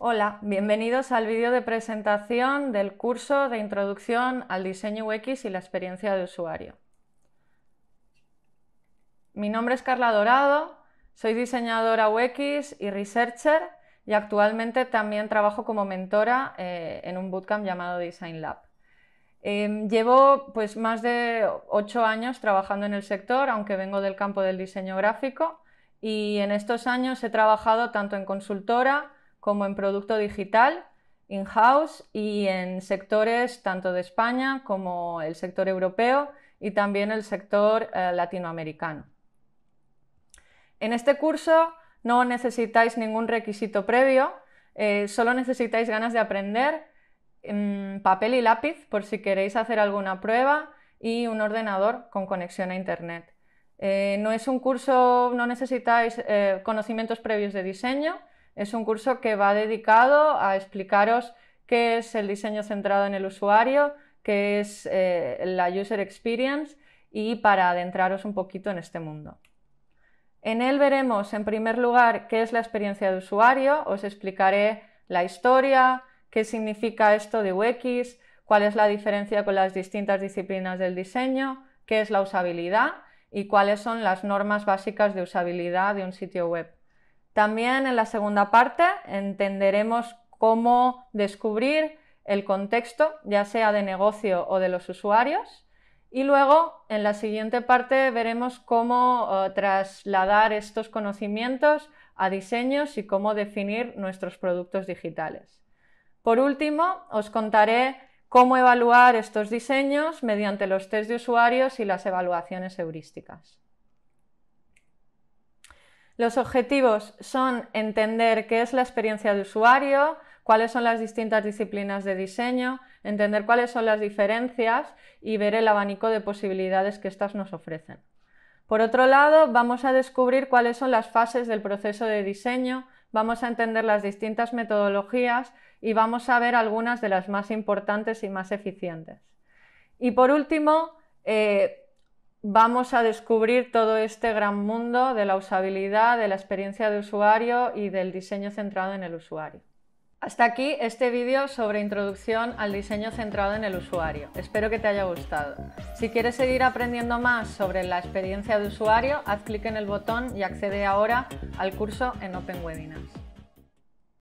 Hola, bienvenidos al vídeo de presentación del curso de Introducción al Diseño UX y la Experiencia de Usuario. Mi nombre es Carla Dorado, soy diseñadora UX y researcher y actualmente también trabajo como mentora eh, en un bootcamp llamado Design Lab. Em, llevo pues más de ocho años trabajando en el sector, aunque vengo del campo del diseño gráfico, y en estos años he trabajado tanto en consultora, como en producto digital, in-house y en sectores tanto de España como el sector europeo y también el sector eh, latinoamericano. En este curso no necesitáis ningún requisito previo, eh, solo necesitáis ganas de aprender, mm, papel y lápiz por si queréis hacer alguna prueba y un ordenador con conexión a Internet. Eh, no es un curso, no necesitáis conocimientos previos de diseño, es un curso que va dedicado a explicaros qué es el diseño centrado en el usuario, qué es eh, la User Experience y para adentraros un poquito en este mundo. En él veremos, en primer lugar, qué es la experiencia de usuario, os explicaré la historia, qué significa esto de UX, cuál es la diferencia con las distintas disciplinas del diseño, qué es la usabilidad y cuáles son las normas básicas de usabilidad de un sitio web. También en la segunda parte entenderemos cómo descubrir el contexto, ya sea de negocio o de los usuarios. Y luego, en la siguiente parte, veremos cómo eh, trasladar estos conocimientos a diseños y cómo definir nuestros productos digitales. Por último, os contaré cómo evaluar estos diseños mediante los test de usuarios y las evaluaciones heurísticas. Los objetivos son entender qué es la experiencia de usuario, cuáles son las distintas disciplinas de diseño, entender cuáles son las diferencias y ver el abanico de posibilidades que estas nos ofrecen. Por otro lado, vamos a descubrir cuáles son las fases del proceso de diseño, vamos a entender las distintas metodologías y vamos a ver algunas de las más importantes y más eficientes. Y por último, eh, vamos a descubrir todo este gran mundo de la usabilidad, de la experiencia de usuario y del diseño centrado en el usuario. Hasta aquí este vídeo sobre introducción al diseño centrado en el usuario. Espero que te haya gustado. Si quieres seguir aprendiendo más sobre la experiencia de usuario, haz clic en el botón y accede ahora al curso en Open Webinars.